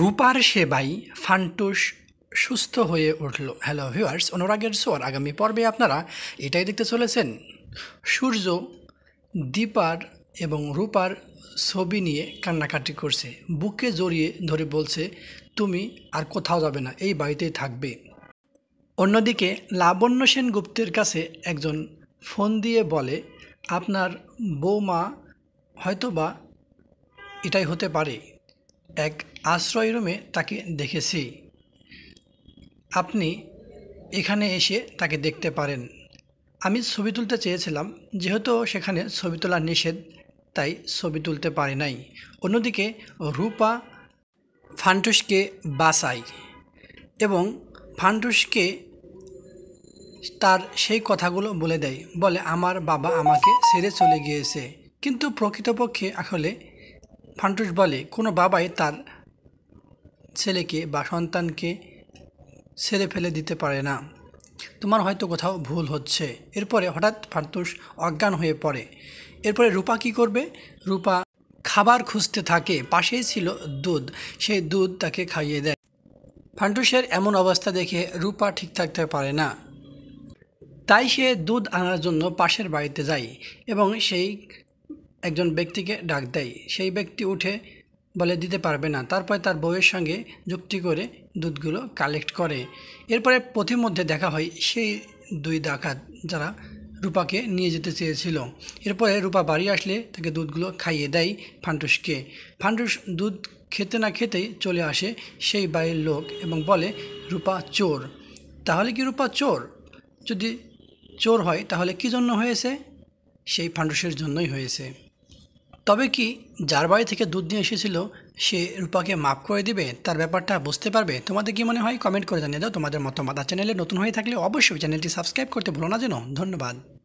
রূপার সেবাই ফান্টুস সুস্থ হয়ে উঠল হ্যালো ভিউয়ার্স অনুরাগের সোয়ার আগামী পর্বে আপনারা এটাই দেখতে চলেছেন সূর্য দীপার এবং রূপার ছবি নিয়ে কান্নাকাটি করছে বুকে জড়িয়ে ধরে বলছে তুমি আর কোথাও যাবে না এই বাড়িতেই থাকবে অন্যদিকে লাবণ্য সেনগুপ্তের কাছে একজন ফোন দিয়ে বলে আপনার বৌমা হয়তোবা এটাই হতে পারে এক আশ্রয় রুমে তাকে দেখেছি আপনি এখানে এসে তাকে দেখতে পারেন আমি ছবি তুলতে চেয়েছিলাম যেহেতু সেখানে ছবি তোলা নিষেধ তাই ছবি তুলতে পারি নাই অন্যদিকে রূপা ফান্টুসকে বাসাই এবং ফান্টুসকে তার সেই কথাগুলো বলে দেয় বলে আমার বাবা আমাকে ছেড়ে চলে গিয়েছে কিন্তু প্রকৃতপক্ষে আসলে ফান্টুস বলে কোনো বাবাই তার ছেলেকে বা সন্তানকে ছেড়ে ফেলে দিতে পারে না তোমার হয়তো কোথাও ভুল হচ্ছে এরপরে হঠাৎ ফান্তুস অজ্ঞান হয়ে পড়ে এরপরে রূপা কি করবে রূপা খাবার খুঁজতে থাকে পাশেই ছিল দুধ সেই দুধ তাকে খাইয়ে দেয় ফান্টুসের এমন অবস্থা দেখে রূপা ঠিক থাকতে পারে না তাই সে দুধ আনার জন্য পাশের বাড়িতে যায় এবং সেই একজন ব্যক্তিকে ডাক দেয় সেই ব্যক্তি উঠে বলে দিতে পারবে না তারপরে তার বউয়ের সঙ্গে যুক্তি করে দুধগুলো কালেক্ট করে এরপরে পথের মধ্যে দেখা হয় সেই দুই ডাকাত যারা রূপাকে নিয়ে যেতে চেয়েছিল এরপরে রূপা বাড়ি আসলে তাকে দুধগুলো খাইয়ে দেয় ফান্টুসকে ফান্টুস দুধ খেতে না খেতেই চলে আসে সেই বাড়ির লোক এবং বলে রূপা চোর তাহলে কি রূপা চোর যদি চোর হয় তাহলে কি জন্য হয়েছে সেই ফান্ডুসের জন্যই হয়েছে তবে কি যার বাড়ি থেকে দুধ নিয়ে এসেছিল সে রূপাকে মাফ করে দিবে তার ব্যাপারটা বুঝতে পারবে তোমাদের কি মনে হয় কমেন্ট করে জানিয়ে দাও তোমাদের মতামত আর চ্যানেলে নতুন হয়ে থাকলে অবশ্যই চ্যানেলটি সাবস্ক্রাইব করতে ভুলো না যেন ধন্যবাদ